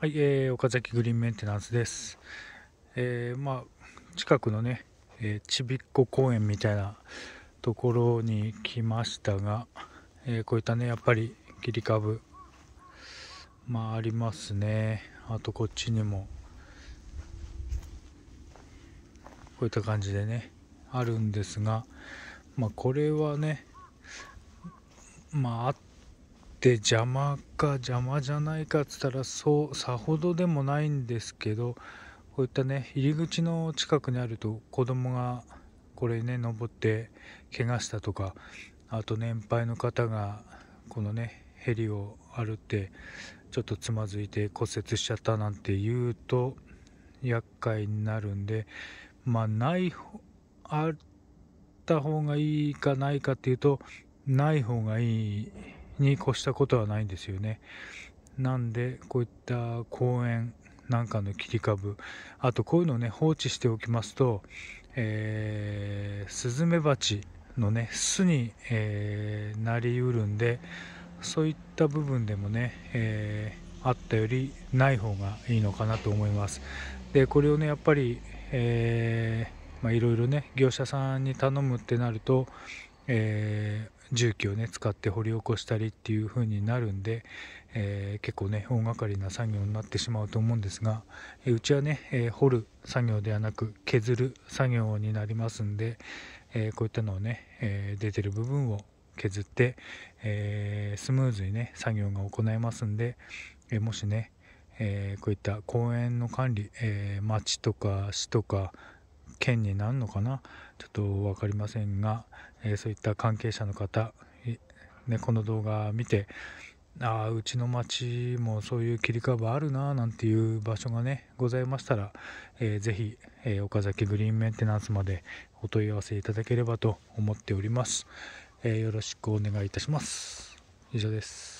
はい、えー、岡崎グリーンメンテナンスです。えー、まあ、近くのね、えー、ちびっこ公園みたいなところに来ましたが、えー、こういったね、やっぱり切り株、まあ、ありますね。あと、こっちにも、こういった感じでね、あるんですが、まあ、これはね、まあ、あって、て邪魔か邪魔じゃないかっつったらそうさほどでもないんですけどこういったね入り口の近くにあると子供がこれね登って怪我したとかあと年配の方がこのねヘリを歩ってちょっとつまずいて骨折しちゃったなんて言うと厄介になるんでまあないあった方がいいかないかっていうとない方がいいに越したことはないんですよね。なんで、こういった公園なんかの切り株、あとこういうのをね、放置しておきますと、えー、スズメバチのね、巣に、えー、なりうるんで、そういった部分でもね、えー、あったよりない方がいいのかなと思います。で、これをね、やっぱり、えーまあ、いろいろね業者さんに頼むってなるとえー、重機をね使って掘り起こしたりっていう風になるんで、えー、結構ね大掛かりな作業になってしまうと思うんですが、えうちはね、え掘る作業ではなく削る作業になりますんで、えこういったのをね、え出てる部分を削って、えスムーズにね作業が行えますんで、えもしねえー、こういった公園の管理、えー、町とか市とか、件になるのかなちょっと分かりませんが、えー、そういった関係者の方、ね、この動画見てああうちの町もそういう切り株あるななんていう場所がねございましたら、えー、ぜひ、えー、岡崎グリーンメンテナンスまでお問い合わせいただければと思っております、えー、よろしくお願いいたします以上です